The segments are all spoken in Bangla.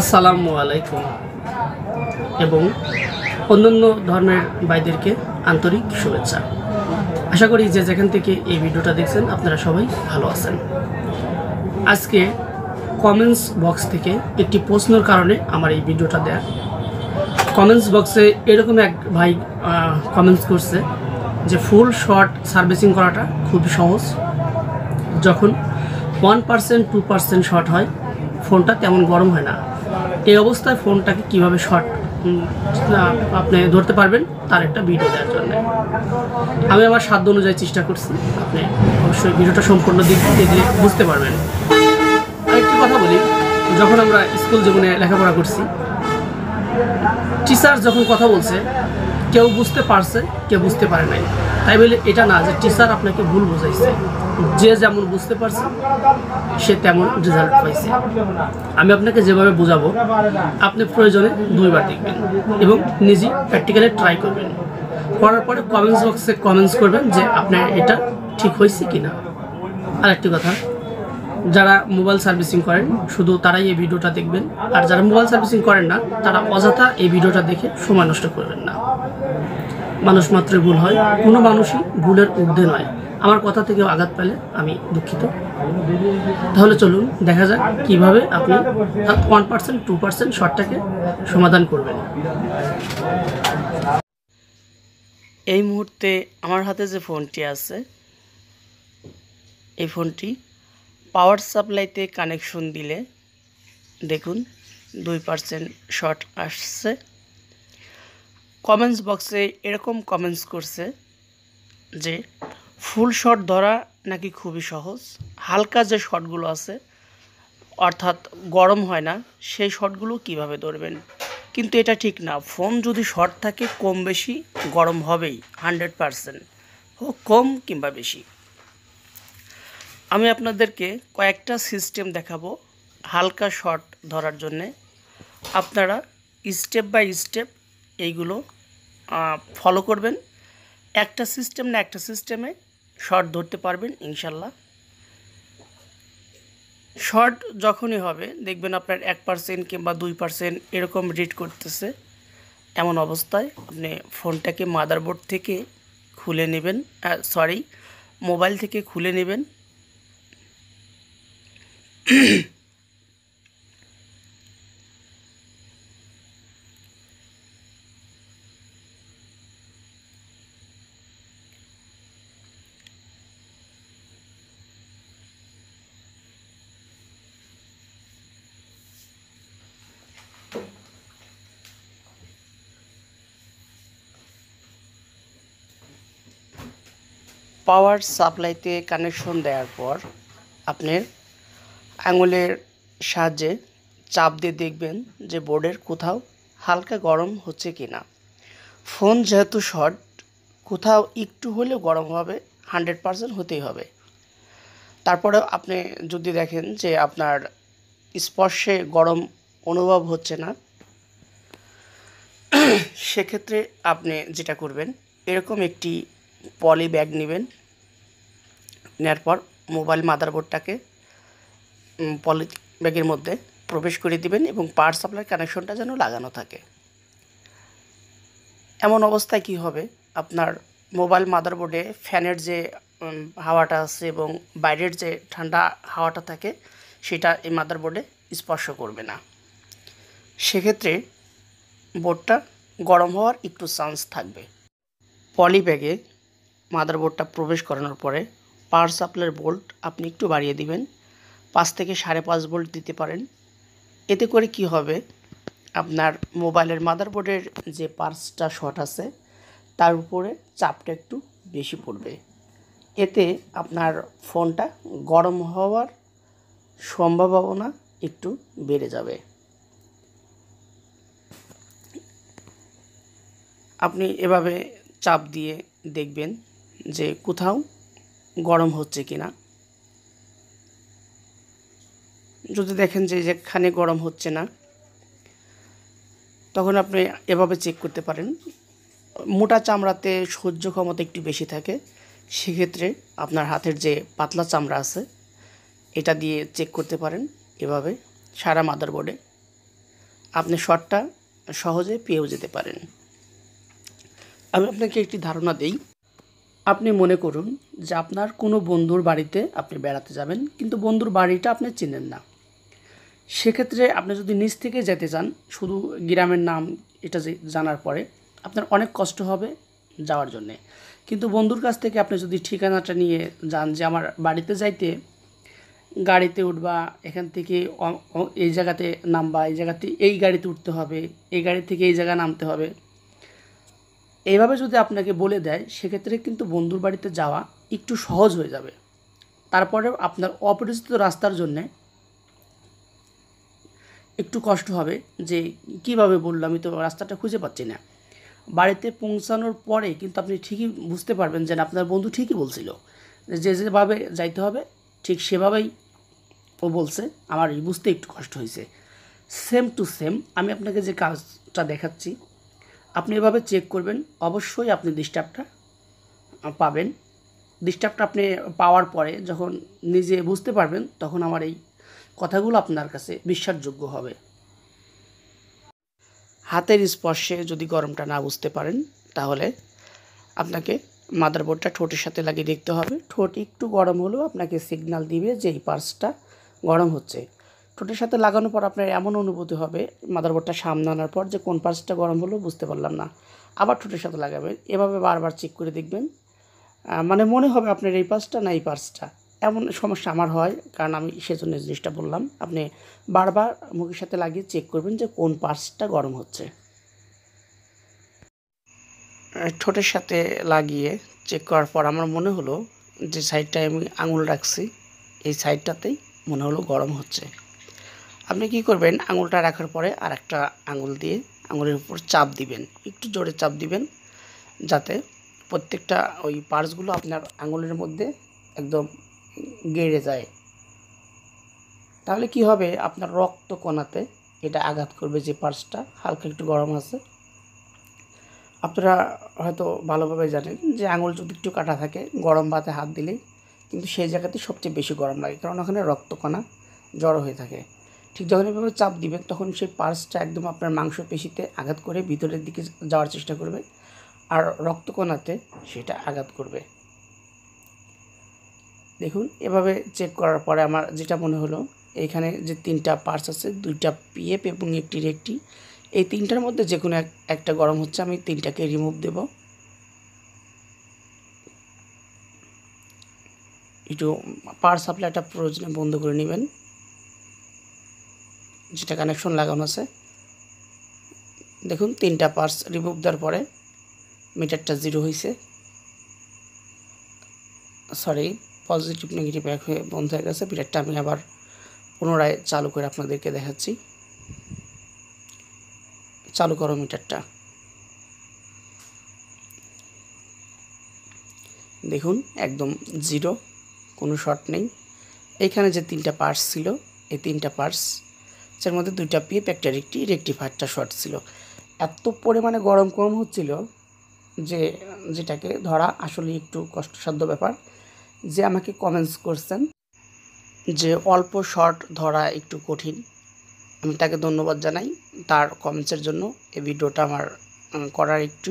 আসসালামু আলাইকুম এবং অন্যান্য ধর্মের ভাইদেরকে আন্তরিক শুভেচ্ছা আশা করি যে যেখান থেকে এই ভিডিওটা দেখছেন আপনারা সবাই ভালো আছেন আজকে কমেন্টস বক্স থেকে একটি প্রশ্নের কারণে আমার এই ভিডিওটা দেয়া কমেন্টস বক্সে এরকম এক ভাই কমেন্টস করছে যে ফুল শর্ট সার্ভিসিং করাটা খুব সহজ যখন one percent two percent short হয় ফোনটা তেমন গরম হয় না এই অবস্থায় ফোনটাকে কিভাবে শর্ট আপনি ধরতে পারবেন তার একটা ভিডিও দেওয়ার জন্য আমি আমার সাধ্য অনুযায়ী চেষ্টা করছি আপনি অবশ্যই ভিডিওটা সম্পূর্ণ দিক দিয়ে বুঝতে পারবেন আরেকটি কথা বলি যখন আমরা স্কুল জীবনে লেখাপড়া করছি টিচার যখন কথা বলছে কেউ বুঝতে পারছে কেউ বুঝতে পারে নাই তাই বলে এটা না যে টিচার আপনাকে ভুল বোঝাইছে যে যেমন বুঝতে পারছে সে তেমন রেজাল্ট পাইছে আমি আপনাকে যেভাবে বোঝাবো আপনি প্রয়োজনে দুইবার দেখবেন এবং নিজেই প্র্যাকটিক্যালি ট্রাই করবেন করার পরে কমেন্টস বক্সে কমেন্টস করবেন যে আপনার এটা ঠিক হয়েছে কি না আরেকটি কথা যারা মোবাইল সার্ভিসিং করেন শুধু তারাই এই ভিডিওটা দেখবেন আর যারা মোবাইল সার্ভিসিং করেন না তারা অযথা এই ভিডিওটা দেখে সময় নষ্ট করবেন না মানুষ মাত্রই ভুল হয় কোনো মানুষই ভুলের ঊর্ধ্বে নয় আমার কথা থেকে আঘাত পেলে আমি দুঃখিত তাহলে চলুন দেখা যাক কিভাবে আপনি ওয়ান পার্সেন্ট টু পার্সেন্ট শর্টটাকে সমাধান করবেন এই মুহূর্তে আমার হাতে যে ফোনটি আছে এই ফোনটি পাওয়ার সাপ্লাইতে কানেকশন দিলে দেখুন দুই পার্সেন্ট শর্ট আসছে কমেন্টস বক্সে এরকম কমেন্টস করছে যে ফুল শট ধরা নাকি খুবই সহজ হালকা যে শটগুলো আছে অর্থাৎ গরম হয় না সেই শটগুলো কিভাবে ধরবেন কিন্তু এটা ঠিক না ফোন যদি শর্ট থাকে কম বেশি গরম হবেই হান্ড্রেড পারসেন্ট হোক কম কিংবা বেশি আমি আপনাদেরকে কয়েকটা সিস্টেম দেখাবো হালকা শট ধরার জন্যে আপনারা স্টেপ বাই স্টেপ এইগুলো ফলো করবেন একটা সিস্টেম না একটা সিস্টেমে শর্ট ধরতে পারবেন ইনশাল্লাহ শর্ট যখনই হবে দেখবেন আপনার এক পার্সেন্ট কিংবা দুই পার্সেন্ট এরকম রিড করতেছে এমন অবস্থায় আপনি ফোনটাকে মাদারবোর্ড থেকে খুলে নেবেন সরি মোবাইল থেকে খুলে নেবেন পাওয়ার সাপ্লাইতে কানেকশন দেওয়ার পর আপনার আঙুলের সাহায্যে চাপ দিয়ে দেখবেন যে বোর্ডের কোথাও হালকা গরম হচ্ছে কি না ফোন যেহেতু শর্ট কোথাও একটু হলেও গরম হবে হান্ড্রেড পারসেন্ট হতেই হবে তারপরে আপনি যদি দেখেন যে আপনার স্পর্শে গরম অনুভব হচ্ছে না সেক্ষেত্রে আপনি যেটা করবেন এরকম একটি পলি ব্যাগ নেবেন নেওয়ার পর মোবাইল মাদারবোর্ডটাকে পলিথিন ব্যাগের মধ্যে প্রবেশ করে দিবেন এবং পাওয়ার সাপ্লাই কানেকশনটা যেন লাগানো থাকে এমন অবস্থায় কি হবে আপনার মোবাইল মাদারবোর্ডে ফ্যানের যে হাওয়াটা আছে এবং বাইরের যে ঠান্ডা হাওয়াটা থাকে সেটা এই মাদারবোর্ডে স্পর্শ করবে না সেক্ষেত্রে বোর্ডটা গরম হওয়ার একটু চান্স থাকবে পলি ব্যাগে মাদারবোর্ডটা প্রবেশ করানোর পরে পাওয়ার সাপ্লাইয়ের বোল্ট আপনি একটু বাড়িয়ে দিবেন পাঁচ থেকে সাড়ে পাঁচ ভোল্ট দিতে পারেন এতে করে কি হবে আপনার মোবাইলের মাদারবোর্ডের যে পার্সটা শর্ট আছে তার উপরে চাপটা একটু বেশি পড়বে এতে আপনার ফোনটা গরম হওয়ার সম্ভাবনা একটু বেড়ে যাবে আপনি এভাবে চাপ দিয়ে দেখবেন যে কোথাও গরম হচ্ছে কিনা যদি দেখেন যে যেখানে গরম হচ্ছে না তখন আপনি এভাবে চেক করতে পারেন মোটা চামড়াতে সহ্য ক্ষমতা একটু বেশি থাকে সেক্ষেত্রে আপনার হাতের যে পাতলা চামড়া আছে এটা দিয়ে চেক করতে পারেন এভাবে সারা মাদার বোর্ডে আপনি শটটা সহজে পেয়েও যেতে পারেন আমি আপনাকে একটি ধারণা দেই আপনি মনে করুন যে আপনার কোনো বন্ধুর বাড়িতে আপনি বেড়াতে যাবেন কিন্তু বন্ধুর বাড়িটা আপনি চেনেন না সেক্ষেত্রে আপনি যদি নিচ থেকে যেতে চান শুধু গ্রামের নাম এটা যে জানার পরে আপনার অনেক কষ্ট হবে যাওয়ার জন্যে কিন্তু বন্ধুর কাছ থেকে আপনি যদি ঠিকানাটা নিয়ে যান যে আমার বাড়িতে যাইতে গাড়িতে উঠবা এখান থেকে এই জায়গাতে নামবা এই জায়গাতে এই গাড়িতে উঠতে হবে এই গাড়ি থেকে এই জায়গায় নামতে হবে এইভাবে যদি আপনাকে বলে দেয় সেক্ষেত্রে কিন্তু বন্ধুর বাড়িতে যাওয়া একটু সহজ হয়ে যাবে তারপরে আপনার অপরিচিত রাস্তার জন্যে একটু কষ্ট হবে যে কিভাবে বললো আমি তো রাস্তাটা খুঁজে পাচ্ছি না বাড়িতে পৌঁছানোর পরে কিন্তু আপনি ঠিকই বুঝতে পারবেন যে আপনার বন্ধু ঠিকই বলছিল যে যেভাবে যাইতে হবে ঠিক সেভাবেই ও বলছে আমার বুঝতে একটু কষ্ট হয়েছে সেম টু সেম আমি আপনাকে যে কাজটা দেখাচ্ছি আপনি এভাবে চেক করবেন অবশ্যই আপনি ডিস্টার্বটা পাবেন ডিস্টার্বটা আপনি পাওয়ার পরে যখন নিজে বুঝতে পারবেন তখন আমার এই কথাগুলো আপনার কাছে বিশ্বাসযোগ্য হবে হাতের স্পর্শে যদি গরমটা না বুঝতে পারেন তাহলে আপনাকে মাদারবোর্ডটা ঠোঁটের সাথে লাগিয়ে দেখতে হবে ঠোঁট একটু গরম হলেও আপনাকে সিগনাল দিবে যে এই পার্সটা গরম হচ্ছে ঠোঁটের সাথে লাগানোর পর আপনার এমন অনুভূতি হবে মাদারবোর্ডটা সামনে আনার পর যে কোন পার্সটা গরম হলো বুঝতে পারলাম না আবার ঠোঁটের সাথে লাগাবেন এভাবে বারবার চেক করে দেখবেন মানে মনে হবে আপনার এই পার্সটা না এই পার্সটা এমন সমস্যা আমার হয় কারণ আমি সেজন্য জিনিসটা বললাম আপনি বারবার মুখের সাথে লাগিয়ে চেক করবেন যে কোন পার্টসটা গরম হচ্ছে ঠোঁটের সাথে লাগিয়ে চেক করার পর আমার মনে হলো যে সাইডটায় আমি আঙুল রাখছি এই সাইডটাতেই মনে হলো গরম হচ্ছে আপনি কি করবেন আঙুলটা রাখার পরে আর একটা আঙুল দিয়ে আঙুলের উপর চাপ দিবেন একটু জোরে চাপ দিবেন যাতে প্রত্যেকটা ওই পার্টসগুলো আপনার আঙুলের মধ্যে একদম গেড়ে যায় তাহলে কি হবে আপনার রক্ত কণাতে এটা আঘাত করবে যে পার্সটা হালকা একটু গরম আছে আপনারা হয়তো ভালোভাবে জানেন যে আঙুল যদি একটু কাটা থাকে গরম বাতে হাত দিলেই কিন্তু সেই জায়গাতে সবচেয়ে বেশি গরম লাগে কারণ ওখানে রক্তকণা জড়ো হয়ে থাকে ঠিক যখন এভাবে চাপ দিবেন তখন সেই পার্সটা একদম আপনার মাংসপেশিতে আঘাত করে ভিতরের দিকে যাওয়ার চেষ্টা করবে আর রক্তকণাতে সেটা আঘাত করবে দেখুন এভাবে চেক করার পরে আমার যেটা মনে হলো এখানে যে তিনটা পার্স আছে দুইটা পিএফ এবং একটি রেকটি এই তিনটার মধ্যে যে কোনো একটা গরম হচ্ছে আমি তিনটাকে রিমুভ দেব একটু পাওয়ার সাপ্লাইটা প্রয়োজনে বন্ধ করে নেবেন যেটা কানেকশন লাগানো আছে দেখুন তিনটা পার্স রিমুভ দেওয়ার পরে মিটারটা জিরো হয়েছে সরি পজিটিভ নেগেটিভ এক হয়ে বন্ধ হয়ে গেছে পিরিয়ডটা আমি আবার পুনরায় চালু করে আপনাদেরকে দেখাচ্ছি চালু করো মিটারটা দেখুন একদম জিরো কোনো শর্ট নেই এখানে যে তিনটা পার্টস ছিল এই তিনটা পার্টস যার মধ্যে দুইটা পিপ একটা রেকটি রেকটিফায়ারটা শর্ট ছিল এত পরিমাণে গরম কম হচ্ছিল যে যেটাকে ধরা আসলে একটু কষ্টসাধ্য ব্যাপার যে আমাকে কমেন্টস করছেন যে অল্প শর্ট ধরা একটু কঠিন আমি তাকে ধন্যবাদ জানাই তার কমেন্টসের জন্য এই ভিডিওটা আমার করার একটু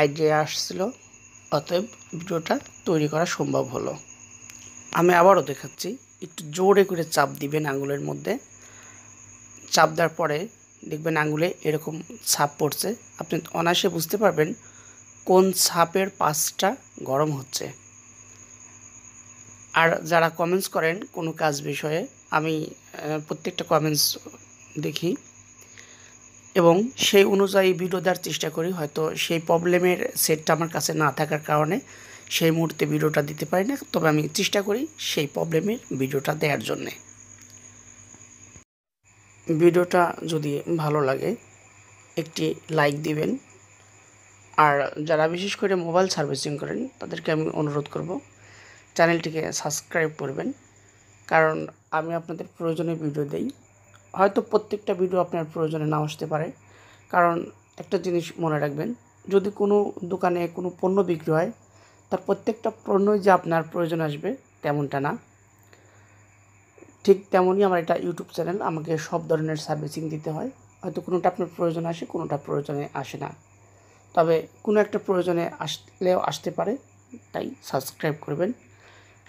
আইডিয়া আসছিল অতএব ভিডিওটা তৈরি করা সম্ভব হলো আমি আবারও দেখাচ্ছি একটু জোরে করে চাপ দিবেন আঙুলের মধ্যে চাপ দেওয়ার পরে দেখবেন আঙুলে এরকম ছাপ পড়ছে আপনি অনায়াসে বুঝতে পারবেন কোন ছাপের পাশটা গরম হচ্ছে আর যারা কমেন্টস করেন কোনো কাজ বিষয়ে আমি প্রত্যেকটা কমেন্টস দেখি এবং সেই অনুযায়ী ভিডিও দেওয়ার চেষ্টা করি হয়তো সেই প্রবলেমের সেটটা আমার কাছে না থাকার কারণে সেই মুহূর্তে ভিডিওটা দিতে পারি না তবে আমি চেষ্টা করি সেই প্রবলেমের ভিডিওটা দেওয়ার জন্যে ভিডিওটা যদি ভালো লাগে একটি লাইক দিবেন আর যারা বিশেষ করে মোবাইল সার্ভিসিং করেন তাদেরকে আমি অনুরোধ করব চ্যানেলটিকে সাবস্ক্রাইব করবেন কারণ আমি আপনাদের প্রয়োজনে ভিডিও দেই হয়তো প্রত্যেকটা ভিডিও আপনার প্রয়োজনে নাও আসতে পারে কারণ একটা জিনিস মনে রাখবেন যদি কোনো দোকানে কোনো পণ্য বিক্রি হয় তার প্রত্যেকটা পণ্যই যে আপনার প্রয়োজন আসবে তেমনটা না ঠিক তেমনই আমার এটা ইউটিউব চ্যানেল আমাকে সব ধরনের সার্ভিসিং দিতে হয় হয়তো কোনোটা আপনার প্রয়োজন আসে কোনোটা প্রয়োজনে আসে না তবে কোনো একটা প্রয়োজনে আসলেও আসতে পারে তাই সাবস্ক্রাইব করবেন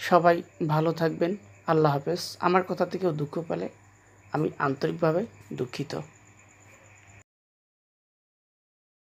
সবাই ভালো থাকবেন আল্লাহ হাফেজ আমার কথা থেকেও দুঃখ পেলে আমি আন্তরিকভাবে দুঃখিত